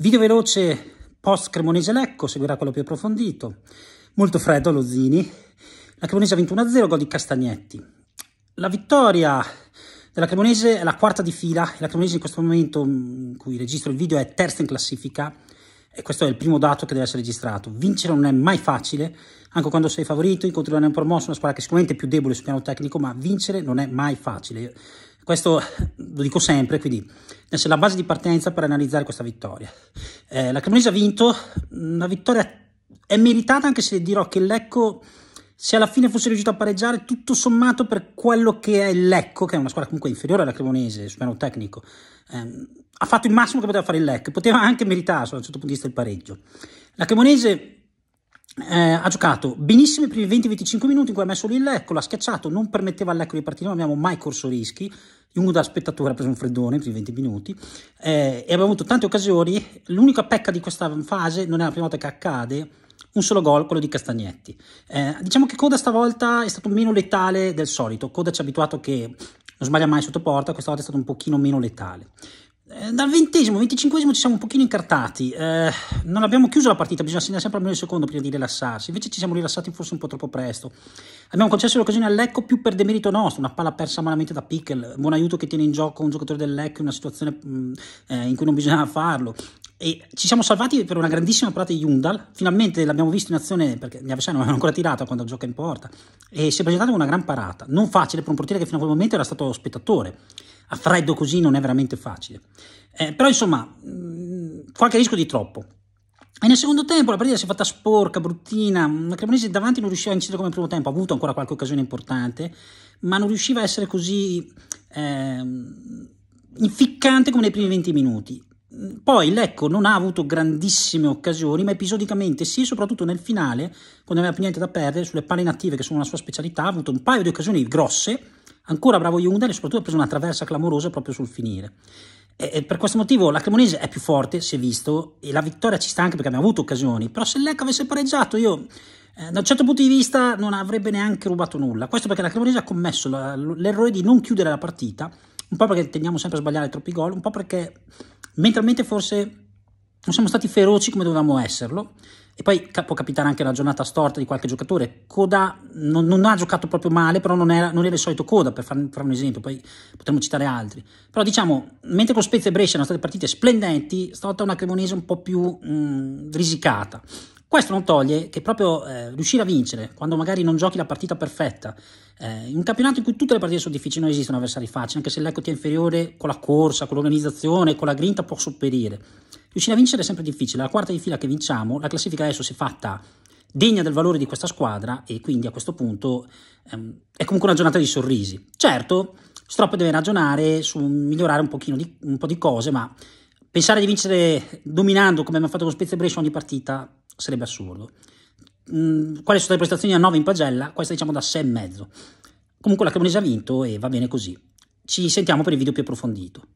Video veloce post Cremonese Lecco, seguirà quello più approfondito. Molto freddo lo Zini. La Cremonese ha 21-0, gol di Castagnetti. La vittoria della Cremonese è la quarta di fila. La Cremonese in questo momento mm, in cui registro il video è terza in classifica. E questo è il primo dato che deve essere registrato. Vincere non è mai facile, anche quando sei favorito, incontri una promossa, una squadra che sicuramente è più debole sul piano tecnico, ma vincere non è mai facile. Questo lo dico sempre, quindi deve essere la base di partenza per analizzare questa vittoria. Eh, la Cremonese ha vinto, una vittoria è meritata anche se dirò che Lecco, se alla fine fosse riuscito a pareggiare, tutto sommato per quello che è il Lecco, che è una squadra comunque inferiore alla Cremonese sul piano tecnico, ehm, ha fatto il massimo che poteva fare il Lecco, poteva anche meritarlo da un certo punto di vista il pareggio. La Cremonese eh, ha giocato benissimo per i 20-25 minuti in cui ha messo lì il Lecco, l'ha schiacciato, non permetteva all'Ecco di partire, non abbiamo mai corso rischi. Lungo da spettatore ha preso un freddone per i 20 minuti eh, e abbiamo avuto tante occasioni. L'unica pecca di questa fase, non è la prima volta che accade, un solo gol, quello di Castagnetti. Eh, diciamo che Coda stavolta è stato meno letale del solito. Coda ci ha abituato che non sbaglia mai sotto porta, questa volta è stato un pochino meno letale. Eh, dal ventesimo, venticinquesimo ci siamo un pochino incartati, eh, non abbiamo chiuso la partita, bisogna segnare sempre almeno il secondo prima di rilassarsi, invece ci siamo rilassati forse un po' troppo presto. Abbiamo concesso l'occasione all'Ecco più per demerito nostro, una palla persa malamente da Pickel, buon aiuto che tiene in gioco un giocatore dell'Ecco in una situazione mm, eh, in cui non bisognava farlo, e ci siamo salvati per una grandissima parata di Yundal. finalmente l'abbiamo visto in azione perché gli avversari non avevano ancora tirato quando gioca in porta e si è presentato con una gran parata, non facile per un portiere che fino a quel momento era stato spettatore, a freddo così non è veramente facile, eh, però insomma mh, mm, qualche rischio di troppo. E nel secondo tempo la partita si è fatta sporca, bruttina, la Cremonese davanti non riusciva a incidere come nel primo tempo, ha avuto ancora qualche occasione importante, ma non riusciva a essere così eh, inficcante come nei primi 20 minuti. Poi Lecco non ha avuto grandissime occasioni, ma episodicamente sì, soprattutto nel finale, quando aveva più niente da perdere, sulle palle inattive che sono una sua specialità, ha avuto un paio di occasioni grosse, ancora bravo Jungdal e soprattutto ha preso una traversa clamorosa proprio sul finire. E, e per questo motivo la Cremonese è più forte, si è visto, e la vittoria ci sta anche perché abbiamo avuto occasioni, però se Lecco avesse pareggiato io eh, da un certo punto di vista non avrebbe neanche rubato nulla. Questo perché la Cremonese ha commesso l'errore di non chiudere la partita un po' perché tendiamo sempre a sbagliare troppi gol, un po' perché mentalmente forse non siamo stati feroci come dovevamo esserlo. E poi può capitare anche la giornata storta di qualche giocatore. Coda non, non ha giocato proprio male, però non era, non era il solito Coda, per fare un esempio, poi potremmo citare altri. Però diciamo, mentre con Spezia e Brescia erano state partite splendenti, stavolta una Cremonese un po' più mh, risicata. Questo non toglie che proprio eh, riuscire a vincere, quando magari non giochi la partita perfetta, eh, in un campionato in cui tutte le partite sono difficili, non esistono avversari facili, anche se l'equity è inferiore con la corsa, con l'organizzazione, con la grinta può sopperire. Riuscire a vincere è sempre difficile, la quarta di fila che vinciamo, la classifica adesso si è fatta degna del valore di questa squadra e quindi a questo punto ehm, è comunque una giornata di sorrisi. Certo, Stroppe deve ragionare su migliorare un, di, un po' di cose, ma pensare di vincere dominando come abbiamo fatto con Spezia e Brescia ogni partita sarebbe assurdo. Mm, quali sono le prestazioni a 9 in pagella? Questa diciamo da 6,5. Comunque la Cremonese ha vinto e va bene così. Ci sentiamo per il video più approfondito.